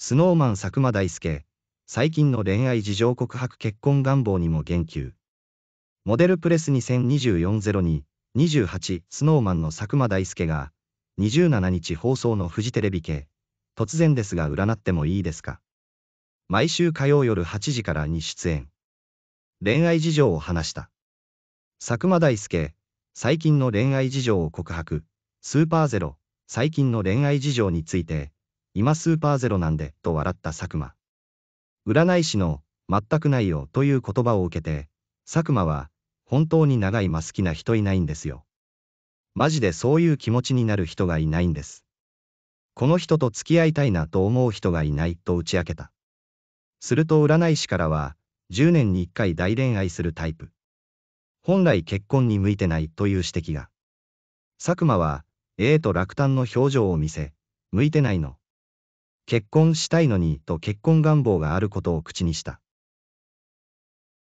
スノーマン佐久間大介、最近の恋愛事情告白結婚願望にも言及。モデルプレス2024-02、28スノーマンの佐久間大介が、27日放送のフジテレビ系、突然ですが占ってもいいですか毎週火曜夜8時からに出演。恋愛事情を話した。佐久間大介、最近の恋愛事情を告白、スーパーゼロ、最近の恋愛事情について、今スーパーゼロなんで、と笑った佐久間。占い師の、全くないよという言葉を受けて、佐久間は、本当に長い間好きな人いないんですよ。マジでそういう気持ちになる人がいないんです。この人と付き合いたいなと思う人がいないと打ち明けた。すると占い師からは、10年に1回大恋愛するタイプ。本来結婚に向いてないという指摘が。佐久間は、ええと落胆の表情を見せ、向いてないの、結婚したいのにと結婚願望があることを口にした。